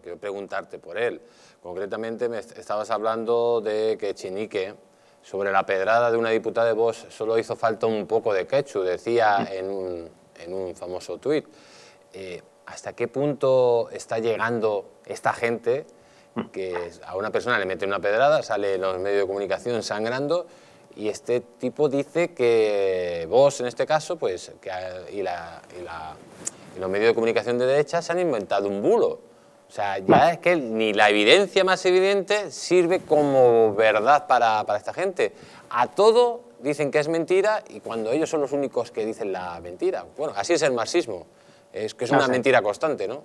quiero preguntarte por él. Concretamente me estabas hablando de que Chinique, sobre la pedrada de una diputada de Vox, solo hizo falta un poco de quechu, decía mm. en un, famoso tuit. Eh, ¿Hasta qué punto está llegando esta gente mm. que a una persona le mete una pedrada, sale los medios de comunicación sangrando y este tipo dice que Vox, en este caso, pues, y, y los medios de comunicación de derecha se han inventado un bulo? O sea, ya es que ni la evidencia más evidente sirve como verdad para, para esta gente. A todo dicen que es mentira y cuando ellos son los únicos que dicen la mentira. Bueno, así es el marxismo, es que es una ah, mentira constante, ¿no?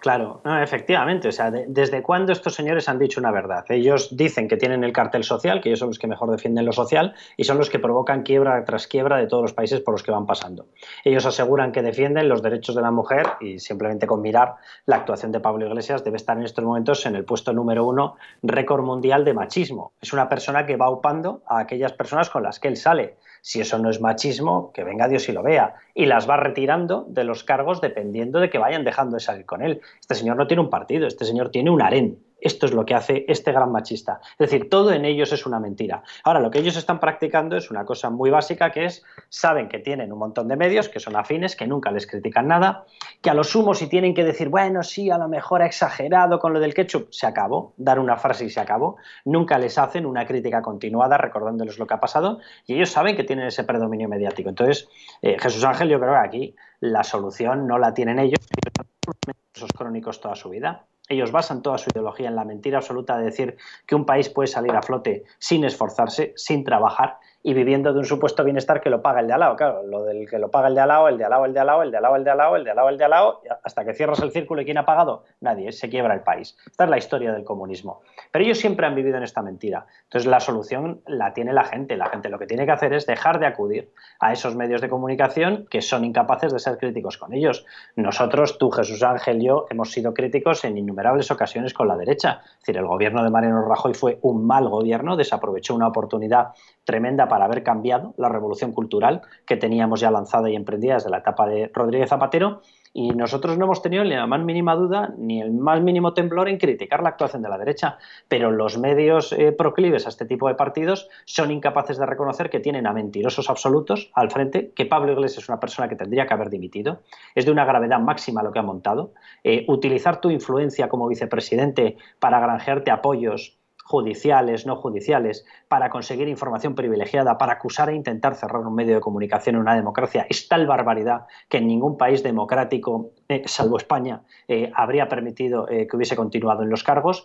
Claro, no, efectivamente. O sea, ¿desde cuándo estos señores han dicho una verdad? Ellos dicen que tienen el cartel social, que ellos son los que mejor defienden lo social y son los que provocan quiebra tras quiebra de todos los países por los que van pasando. Ellos aseguran que defienden los derechos de la mujer y simplemente con mirar la actuación de Pablo Iglesias debe estar en estos momentos en el puesto número uno, récord mundial de machismo. Es una persona que va upando a aquellas personas con las que él sale. Si eso no es machismo, que venga Dios y lo vea. Y las va retirando de los cargos dependiendo de que vayan dejando de salir con él. Este señor no tiene un partido, este señor tiene un harén esto es lo que hace este gran machista. Es decir, todo en ellos es una mentira. Ahora, lo que ellos están practicando es una cosa muy básica que es, saben que tienen un montón de medios, que son afines, que nunca les critican nada, que a lo sumo si tienen que decir, bueno, sí, a lo mejor ha exagerado con lo del ketchup, se acabó, dar una frase y se acabó. Nunca les hacen una crítica continuada recordándoles lo que ha pasado y ellos saben que tienen ese predominio mediático. Entonces, eh, Jesús Ángel, yo creo que aquí la solución no la tienen ellos, sino crónicos toda su vida. Ellos basan toda su ideología en la mentira absoluta de decir que un país puede salir a flote sin esforzarse, sin trabajar, y viviendo de un supuesto bienestar que lo paga el de al lado. Claro, lo del que lo paga el de al lado, el de al lado, el de al lado, el de al lado, el de al lado, el de al lado, hasta que cierras el círculo y quién ha pagado, nadie, se quiebra el país. Esta es la historia del comunismo. Pero ellos siempre han vivido en esta mentira. Entonces la solución la tiene la gente. La gente lo que tiene que hacer es dejar de acudir a esos medios de comunicación que son incapaces de ser críticos con ellos. Nosotros, tú, Jesús Ángel, yo, hemos sido críticos en innumerables ocasiones con la derecha. Es decir, el gobierno de Mariano Rajoy fue un mal gobierno, desaprovechó una oportunidad tremenda para haber cambiado la revolución cultural que teníamos ya lanzada y emprendida desde la etapa de Rodríguez Zapatero y nosotros no hemos tenido ni la más mínima duda ni el más mínimo temblor en criticar la actuación de la derecha, pero los medios eh, proclives a este tipo de partidos son incapaces de reconocer que tienen a mentirosos absolutos al frente, que Pablo Iglesias es una persona que tendría que haber dimitido, es de una gravedad máxima lo que ha montado, eh, utilizar tu influencia como vicepresidente para granjearte apoyos judiciales, no judiciales, para conseguir información privilegiada, para acusar e intentar cerrar un medio de comunicación en una democracia, es tal barbaridad que en ningún país democrático, eh, salvo España, eh, habría permitido eh, que hubiese continuado en los cargos.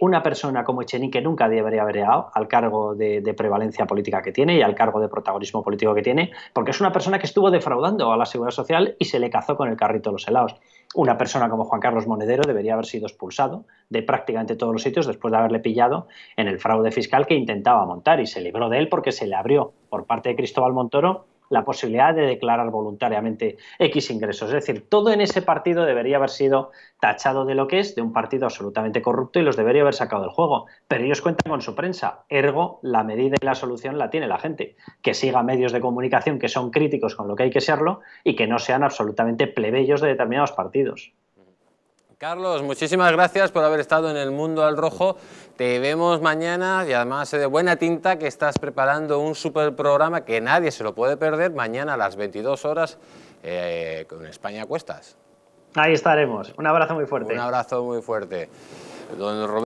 una persona como Echenique nunca debería haber llegado al cargo de, de prevalencia política que tiene y al cargo de protagonismo político que tiene, porque es una persona que estuvo defraudando a la Seguridad Social y se le cazó con el carrito de los helados una persona como Juan Carlos Monedero debería haber sido expulsado de prácticamente todos los sitios después de haberle pillado en el fraude fiscal que intentaba montar y se libró de él porque se le abrió por parte de Cristóbal Montoro la posibilidad de declarar voluntariamente X ingresos. Es decir, todo en ese partido debería haber sido tachado de lo que es, de un partido absolutamente corrupto y los debería haber sacado del juego. Pero ellos cuentan con su prensa. Ergo, la medida y la solución la tiene la gente. Que siga medios de comunicación que son críticos con lo que hay que serlo y que no sean absolutamente plebeyos de determinados partidos. Carlos, muchísimas gracias por haber estado en el Mundo al Rojo. Te vemos mañana y además eh, de buena tinta que estás preparando un super programa que nadie se lo puede perder mañana a las 22 horas eh, con España Cuestas. Ahí estaremos. Un abrazo muy fuerte. Un abrazo muy fuerte. Don